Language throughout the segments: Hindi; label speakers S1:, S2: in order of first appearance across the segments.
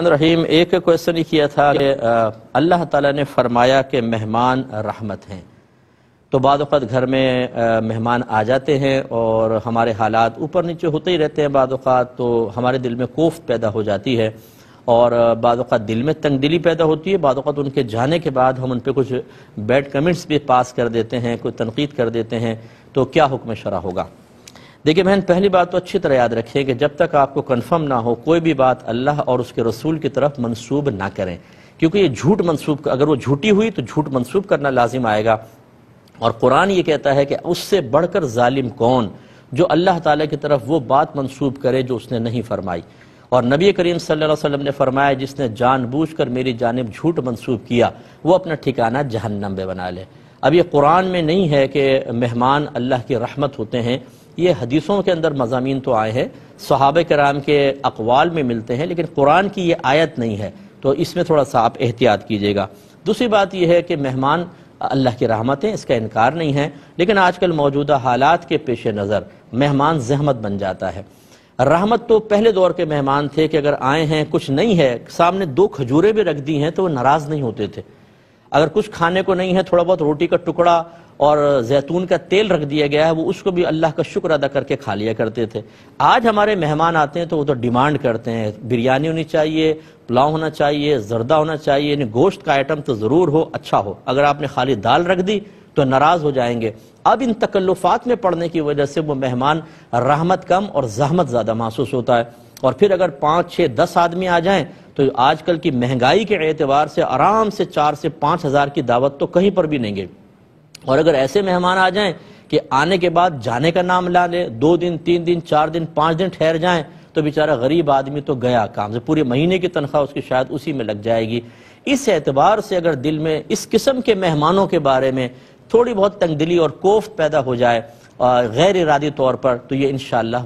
S1: रहीम एक क्वेश्चन किया था कि अल्लाह ताला ने फरमाया कि मेहमान रहमत हैं तो बाद घर में मेहमान आ जाते हैं और हमारे हालात ऊपर नीचे होते ही रहते हैं बाद तो हमारे दिल में कोफ पैदा हो जाती है और बाद दिल में तंग दिली पैदा होती है बाद उनके जाने के बाद हम उन पर कुछ बैड कमेंट्स भी पास कर देते हैं कोई तनकीद कर देते हैं तो क्या हुक्म शरा होगा देखिए बहन पहली बात तो अच्छी तरह याद रखिए कि जब तक आपको कन्फर्म ना हो कोई भी बात अल्लाह और उसके रसूल की तरफ मंसूब ना करें क्योंकि ये झूठ मंसूब अगर वो झूठी हुई तो झूठ मंसूब करना लाजिम आएगा और कुरान ये कहता है कि उससे बढ़कर जालिम कौन जो अल्लाह ताला की तरफ वो बात मंसूब करे जो उसने नहीं फरमाई और नबी करीम सल्लल्लाहु अलैहि वसल्लम ने फरमाया जिसने जानबूझकर मेरी जानब झूठ मंसूब किया वो अपना ठिकाना जहन्नम में बना ले अब ये कुरान में नहीं है कि मेहमान अल्लाह की रहमत होते हैं ये हदीसों के अंदर मजामी तो आए हैं सहाब कराम के अकवाल में मिलते हैं लेकिन कुरान की ये आयत नहीं है तो इसमें थोड़ा सा आप एहतियात कीजिएगा दूसरी बात यह है कि मेहमान अल्लाह की रहमतें इसका इनकार नहीं है लेकिन आजकल मौजूदा हालात के पेश नज़र मेहमान जहमत बन जाता है रहमत तो पहले दौर के मेहमान थे कि अगर आए हैं कुछ नहीं है सामने दो खजूरें भी रख दी हैं तो वो नाराज़ नहीं होते थे अगर कुछ खाने को नहीं है थोड़ा बहुत रोटी का टुकड़ा और जैतून का तेल रख दिया गया है वो उसको भी अल्लाह का शुक्र अदा करके खा लिया करते थे आज हमारे मेहमान आते हैं तो वो तो डिमांड करते हैं बिरयानी होनी चाहिए पुलाव होना चाहिए जरदा होना चाहिए यानी गोश्त का आइटम तो ज़रूर हो अच्छा हो अगर आपने खाली दाल रख दी तो नाराज़ हो जाएंगे अब इन तकल्लुफात में पड़ने की वजह से वो मेहमान रहमत कम और जहमत ज़्यादा महसूस होता है और फिर अगर पाँच छः दस आदमी आ जाएँ तो आजकल की महंगाई के एतबार से आराम से चार से पाँच हज़ार की दावत तो कहीं पर भी नहीं गई और अगर ऐसे मेहमान आ जाएं कि आने के बाद जाने का नाम ला ले दो दिन तीन दिन चार दिन पाँच दिन ठहर जाएं तो बेचारा गरीब आदमी तो गया काम से पूरे महीने की तनख्वाह उसकी शायद उसी में लग जाएगी इस एतबार से अगर दिल में इस किस्म के मेहमानों के बारे में थोड़ी बहुत तंगदिली और कोफ पैदा हो जाए गैर इरादी तौर पर तो ये इन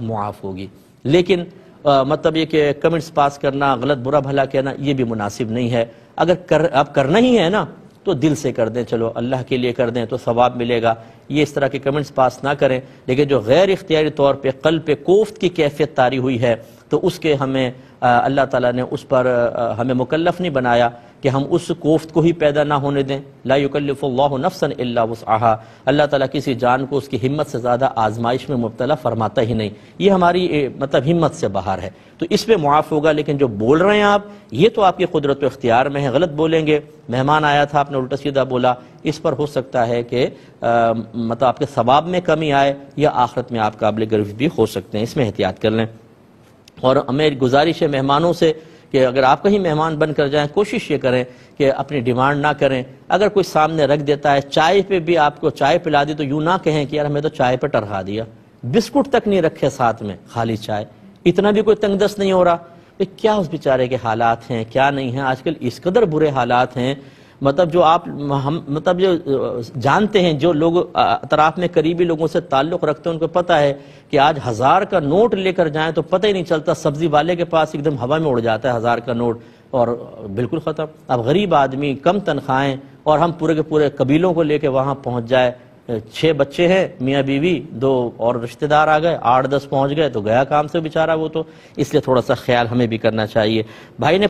S1: मुआफ़ होगी लेकिन आ, मतलब ये कि कमेंट्स पास करना गलत बुरा भला कहना ये भी मुनासिब नहीं है अगर कर आप करना ही है ना तो दिल से कर दें चलो अल्लाह के लिए कर दें तो सवाब मिलेगा ये इस तरह के कमेंट्स पास ना करें लेकिन जो गैर इख्तियारी तौर पे कल पे कोफ्त की कैफियत तारी हुई है तो उसके हमें अल्लाह ताला ने उस पर आ, हमें मुकल्लफ नहीं बनाया कि हम उस कोफ्त को ही पैदा ना होने दें लाकल्फ़ल्ला नफसन अल्लाह अल्लाह ताला किसी जान को उसकी हिम्मत से ज़्यादा आजमाइश में मुबतला फरमाता ही नहीं ये हमारी मतलब हिम्मत से बाहर है तो इस पर मुआफ़ होगा लेकिन जो बोल रहे हैं आप ये तो आपकी कुदरत अख्तियार में है गलत बोलेंगे मेहमान आया था आपने उल्टा सीधा बोला इस पर हो सकता है कि मतलब आपके सवाब में कमी आए या आखिरत में आप काबिल गर्व भी हो सकते हैं इसमें एहतियात कर लें और हमें गुजारिश है मेहमानों से कि अगर आप कहीं मेहमान बन कर जाएं कोशिश ये करें कि अपनी डिमांड ना करें अगर कोई सामने रख देता है चाय पे भी आपको चाय पिला दी तो यूँ ना कहें कि यार हमें तो चाय पे टरहा दिया बिस्कुट तक नहीं रखे साथ में खाली चाय इतना भी कोई तंगदस्त नहीं हो रहा क्या उस बेचारे के हालात हैं क्या नहीं है आजकल इस कदर बुरे हालात हैं मतलब जो आप हम मतलब जो जानते हैं जो लोग अतराफ में करीबी लोगों से ताल्लुक़ रखते हैं उनको पता है कि आज हज़ार का नोट लेकर जाएं तो पता ही नहीं चलता सब्ज़ी वाले के पास एकदम हवा में उड़ जाता है हज़ार का नोट और बिल्कुल ख़त्म अब गरीब आदमी कम तनख्वाहें और हम पूरे के पूरे कबीलों को लेकर वहाँ पहुँच जाए छः बच्चे हैं मियाँ बीवी दो और रिश्तेदार आ गए आठ दस पहुँच गए तो गया काम से बेचारा वो तो इसलिए थोड़ा सा ख्याल हमें भी करना चाहिए भाई ने